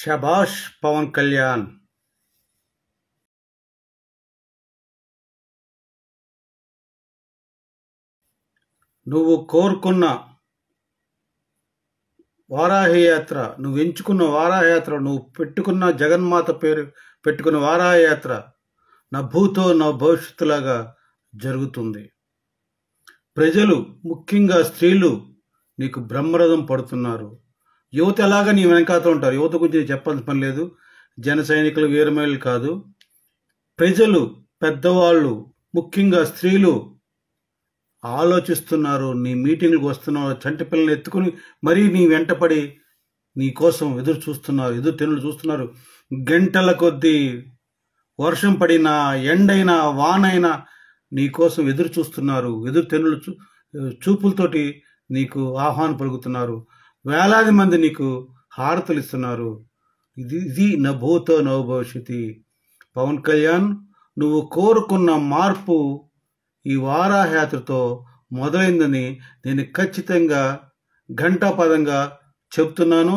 శభాష్ పవన్ కళ్యాణ్ నువ్వు కోరుకున్న వారాహయాత్ర నువ్వు ఎంచుకున్న వారాహయాత్ర నువ్వు పెట్టుకున్న జగన్మాత పేరు పెట్టుకున్న వారాహయాత్ర నా భూతో నా భవిష్యత్తులాగా జరుగుతుంది ప్రజలు ముఖ్యంగా స్త్రీలు నీకు బ్రహ్మరథం పడుతున్నారు యువత ఎలాగా నీ వెనకాతలు ఉంటారు యువత గురించి నేను చెప్పాల్సిన పని లేదు జన సైనికులు వీరమైలు కాదు ప్రజలు పెద్దవాళ్ళు ముఖ్యంగా స్త్రీలు ఆలోచిస్తున్నారు నీ మీటింగ్లకు వస్తున్నారు చంటి పిల్లల్ని ఎత్తుకుని మరీ నీ వెంటపడి నీ కోసం ఎదురు చూస్తున్నారు ఎదురు తెన్నులు చూస్తున్నారు గంటల కొద్దీ వర్షం పడినా ఎండైనా వానైనా నీ కోసం ఎదురు చూస్తున్నారు ఎదురు తెన్నులు చూ చూపులతోటి నీకు ఆహ్వానం పలుకుతున్నారు వేలాది మంది నీకు హారతులు ఇస్తున్నారు ఇది ఇది నభూత నవ భవిష్యతి పవన్ కళ్యాణ్ నువ్వు కోరుకున్న మార్పు ఈ వారాహయాత్రతో మొదలైందని నేను ఖచ్చితంగా పదంగా చెప్తున్నాను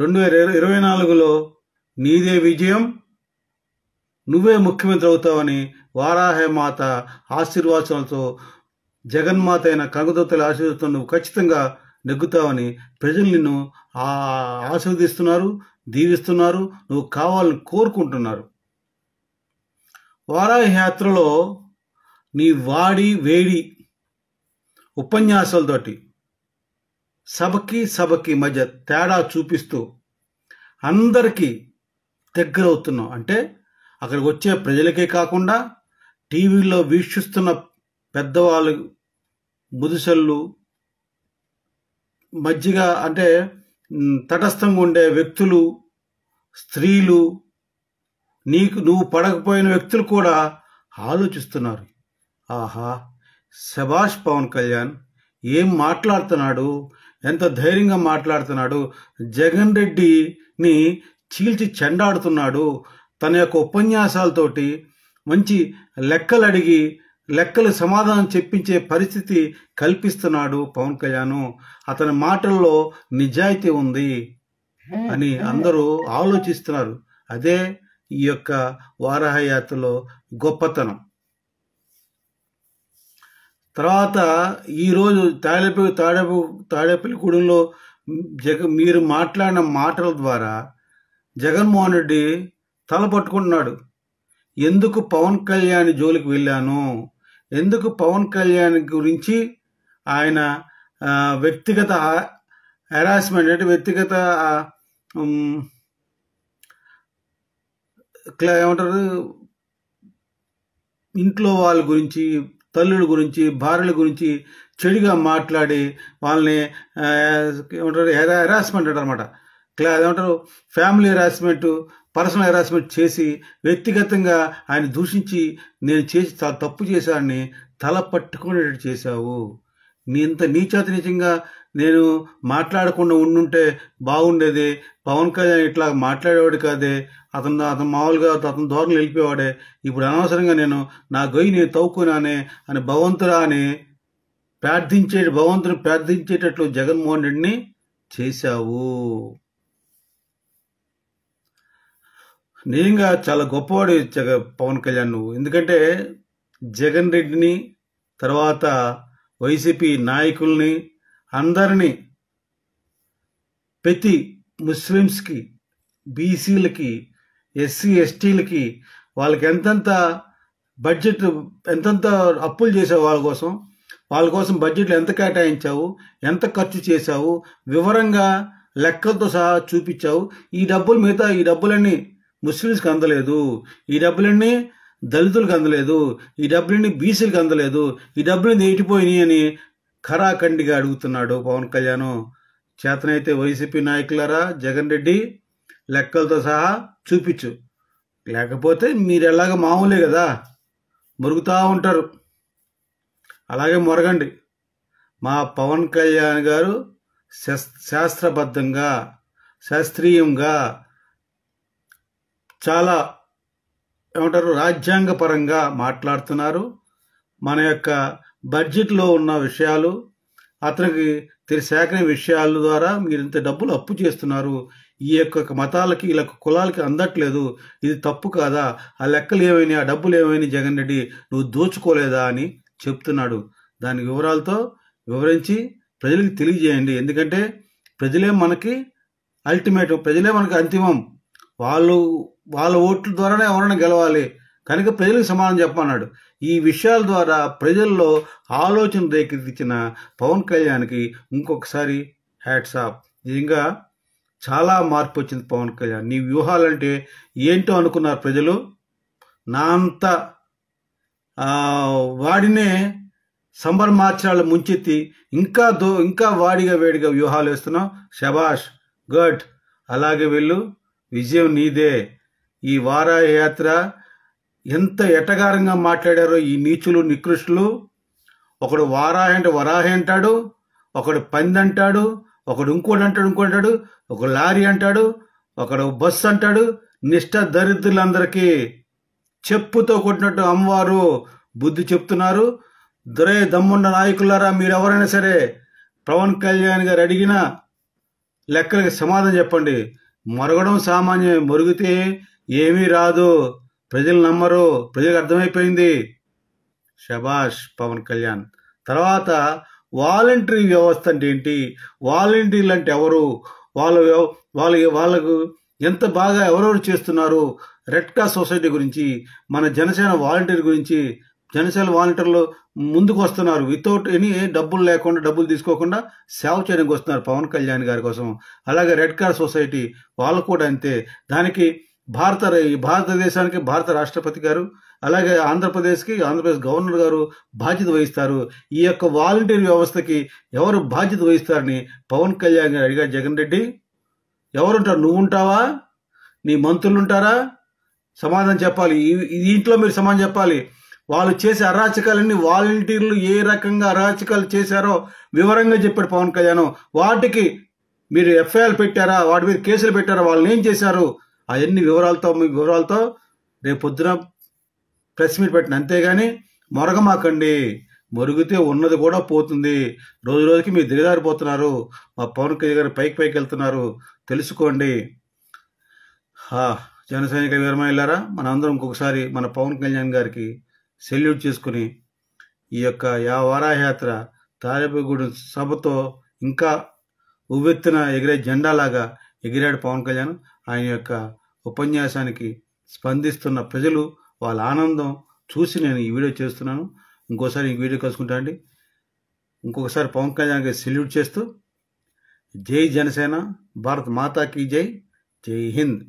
రెండు వేల ఇరవై నాలుగులో నీదే విజయం నువ్వే ముఖ్యమంత్రి అవుతావని వారాహమాత ఆశీర్వాదాలతో జగన్మాత అయిన కనకదత్తల ఆశీర్వాదంతో నువ్వు ఖచ్చితంగా నెగ్గుతావని ప్రజలు నిన్ను ఆస్వాదిస్తున్నారు దీవిస్తున్నారు నువ్వు కావాలని కోరుకుంటున్నారు వారాహయాత్రలో యాత్రలో నీ వాడి వేడి ఉపన్యాసాలతోటి సభకి సభకి మధ్య తేడా చూపిస్తూ అందరికీ దగ్గర అవుతున్నాం అంటే అక్కడికి వచ్చే ప్రజలకే కాకుండా టీవీలో వీక్షిస్తున్న పెద్దవాళ్ళు ముదుసళ్ళు మజ్జిగ అంటే తటస్థంగా ఉండే వ్యక్తులు స్త్రీలు నీకు నువ్వు పడకపోయిన వ్యక్తులు కూడా ఆలోచిస్తున్నారు ఆహా శభాష్ పవన్ కళ్యాణ్ ఏం మాట్లాడుతున్నాడు ఎంత ధైర్యంగా మాట్లాడుతున్నాడు జగన్ రెడ్డిని చీల్చి చెండాడుతున్నాడు తన యొక్క ఉపన్యాసాలతోటి మంచి లెక్కలు అడిగి లెక్కలు సమాధానం చెప్పించే పరిస్థితి కల్పిస్తున్నాడు పవన్ కళ్యాణ్ అతని మాటల్లో నిజాయితీ ఉంది అని అందరూ ఆలోచిస్తున్నారు అదే ఈ యొక్క వారాహయాత్రలో గొప్పతనం తర్వాత ఈరోజు తాడేపు తాడేపు తాడేపల్లిగూడెంలో జగ మీరు మాట్లాడిన మాటల ద్వారా జగన్మోహన్ రెడ్డి తల పట్టుకుంటున్నాడు ఎందుకు పవన్ కళ్యాణ్ జోలికి వెళ్ళాను ఎందుకు పవన్ కళ్యాణ్ గురించి ఆయన వ్యక్తిగత హెరాస్మెంట్ అంటే వ్యక్తిగత ఏమంటారు ఇంట్లో వాళ్ళ గురించి తల్లుల గురించి భార్యల గురించి చెడుగా మాట్లాడి వాళ్ళని ఏమంటారు హెరా హెరాస్మెంట్ అంటారు అనమాట క్లా ఏమంటారు ఫ్యామిలీ హెరాస్మెంటు పర్సనల్ హెరాస్మెంట్ చేసి వ్యక్తిగతంగా ఆయన దూషించి నేను చేసి తప్పు చేశాడని తల పట్టుకునేటట్టు చేశావు నీ ఇంత నీచాత నిజంగా నేను మాట్లాడకుండా ఉండుంటే బాగుండేది పవన్ కళ్యాణ్ ఇట్లా మాట్లాడేవాడు కాదే అతను అతను మామూలుగా అతను ధోరణి వెళ్ళిపోయేవాడే ఇప్పుడు అనవసరంగా నేను నా గొయ్యి నేను తవ్వుకున్నానే అని భగవంతురా అని ప్రార్థించే భగవంతుని ప్రార్థించేటట్లు జగన్మోహన్ రెడ్డిని చేశావు నిజంగా చాలా గొప్పవాడు జగ పవన్ కళ్యాణ్ నువ్వు ఎందుకంటే జగన్ రెడ్డిని తర్వాత వైసీపీ నాయకుల్ని అందరినీ ప్రతి ముస్లిమ్స్కి బీసీలకి ఎస్సీ ఎస్టీలకి వాళ్ళకి ఎంతెంత బడ్జెట్ ఎంతెంత అప్పులు చేసావు వాళ్ళ కోసం వాళ్ళ కోసం బడ్జెట్లు ఎంత కేటాయించావు ఎంత ఖర్చు చేశావు వివరంగా లెక్కలతో సహా చూపించావు ఈ డబ్బులు మిగతా ఈ డబ్బులన్నీ ముస్లిమ్స్కి అందలేదు ఈ డబ్బులన్నీ దళితులకు అందలేదు ఈ డబ్బులన్నీ బీసీలకు అందలేదు ఈ డబ్బులు ఏటిపోయినాయి అని ఖరాఖండిగా అడుగుతున్నాడు పవన్ కళ్యాణ్ చేతనైతే వైసీపీ నాయకులారా జగన్ రెడ్డి లెక్కలతో సహా చూపించు లేకపోతే మీరు ఎలాగ మామూలే కదా మురుగుతూ ఉంటారు అలాగే మొరగండి మా పవన్ కళ్యాణ్ గారు శాస్త్రబద్ధంగా శాస్త్రీయంగా చాలా ఏమంటారు రాజ్యాంగపరంగా మాట్లాడుతున్నారు మన యొక్క బడ్జెట్లో ఉన్న విషయాలు అతనికి సేకరణ విషయాల ద్వారా మీరు ఇంత డబ్బులు అప్పు చేస్తున్నారు ఈ యొక్క మతాలకి ఇలా కులాలకి అందట్లేదు ఇది తప్పు కాదా ఆ లెక్కలు ఏమైనా ఆ డబ్బులు ఏమైనా జగన్ రెడ్డి నువ్వు దోచుకోలేదా అని చెప్తున్నాడు దాని వివరాలతో వివరించి ప్రజలకు తెలియజేయండి ఎందుకంటే ప్రజలే మనకి అల్టిమేట్ ప్రజలే మనకి అంతిమం వాళ్ళు వాళ్ళ ఓట్ల ద్వారానే ఎవరైనా గెలవాలి కనుక ప్రజలకు సమానం చెప్పన్నాడు ఈ విషయాల ద్వారా ప్రజల్లో ఆలోచన రేకెత్తించిన పవన్ కళ్యాణ్కి ఇంకొకసారి హ్యాట్స్ ఆఫ్ నిజంగా చాలా మార్పు వచ్చింది పవన్ కళ్యాణ్ నీ వ్యూహాలంటే ఏంటో అనుకున్నారు ప్రజలు నా అంత వాడినే సంబర మార్చాలు ముంచెత్తి ఇంకా దో ఇంకా వాడిగా వేడిగా వ్యూహాలు వేస్తున్నావు శబాష్ గట్ అలాగే వెళ్ళు విజయం నీదే ఈ యాత్ర ఎంత ఎటగారంగా మాట్లాడారో ఈ నీచులు నికృష్టులు ఒకడు వారాహ అంటే వరాహి అంటాడు ఒకడు పంది అంటాడు ఒకడు ఇంకోటి అంటాడు ఇంకోటి అంటాడు ఒక లారీ అంటాడు ఒకడు బస్ అంటాడు నిష్ట దరిద్రులందరికీ చెప్పుతో కొట్టినట్టు అమ్మవారు బుద్ధి చెప్తున్నారు దొరే దమ్మున్న నాయకులారా మీరు ఎవరైనా సరే పవన్ కళ్యాణ్ గారు అడిగిన లెక్కలకి సమాధానం చెప్పండి మరగడం సామాన్యం మరుగుతే ఏమీ రాదు ప్రజలు నమ్మరు ప్రజలకు అర్థమైపోయింది శభాష్ పవన్ కళ్యాణ్ తర్వాత వాలంటరీ వ్యవస్థ అంటే ఏంటి వాలంటీర్లు అంటే ఎవరు వాళ్ళ వాళ్ళ వాళ్ళకు ఎంత బాగా ఎవరెవరు చేస్తున్నారు రెడ్ క్రాస్ సొసైటీ గురించి మన జనసేన వాలంటీర్ గురించి జనసేన వాలంటీర్లు ముందుకు వస్తున్నారు వితౌట్ ఎనీ డబ్బులు లేకుండా డబ్బులు తీసుకోకుండా సేవ చేయడానికి వస్తున్నారు పవన్ కళ్యాణ్ గారి కోసం అలాగే రెడ్ క్రాస్ సొసైటీ వాళ్ళు కూడా అంతే దానికి భారత భారతదేశానికి భారత రాష్ట్రపతి గారు అలాగే ఆంధ్రప్రదేశ్కి ఆంధ్రప్రదేశ్ గవర్నర్ గారు బాధ్యత వహిస్తారు ఈ యొక్క వాలంటీర్ వ్యవస్థకి ఎవరు బాధ్యత వహిస్తారని పవన్ కళ్యాణ్ గారు అడిగారు జగన్ రెడ్డి ఎవరుంటారు నువ్వు ఉంటావా నీ మంత్రులు ఉంటారా సమాధానం చెప్పాలి దీంట్లో మీరు సమాధానం చెప్పాలి వాళ్ళు చేసే అరాచకాలన్నీ వాలంటీర్లు ఏ రకంగా అరాచకాలు చేశారో వివరంగా చెప్పాడు పవన్ కళ్యాణ్ వాటికి మీరు ఎఫ్ఐఆర్ పెట్టారా వాటి మీద కేసులు పెట్టారా వాళ్ళని ఏం చేశారు అవన్నీ వివరాలతో మీ వివరాలతో రేపు పొద్దున ప్రెస్ మీట్ పెట్టిన అంతేగాని మొరగమాకండి మొరుగుతే ఉన్నది కూడా పోతుంది రోజు రోజుకి మీరు దిగదారిపోతున్నారు మా పవన్ కళ్యాణ్ గారు పైకి పైకి వెళ్తున్నారు తెలుసుకోండి జన సైనిక వీరమహిళారా మన అందరం ఇంకొకసారి మన పవన్ కళ్యాణ్ గారికి సెల్యూట్ చేసుకుని ఈ యొక్క యా వారాయాత్ర తారేపగూడెం సభతో ఇంకా ఉవ్వెత్తిన ఎగిరే జెండాలాగా ఎగిరాడు పవన్ కళ్యాణ్ ఆయన యొక్క ఉపన్యాసానికి స్పందిస్తున్న ప్రజలు వాళ్ళ ఆనందం చూసి నేను ఈ వీడియో చేస్తున్నాను ఇంకోసారి ఈ వీడియో కలుసుకుంటా అండి ఇంకొకసారి పవన్ కళ్యాణ్ గారి సెల్యూట్ చేస్తూ జై జనసేన భారత్ మాతాకి జై జై హింద్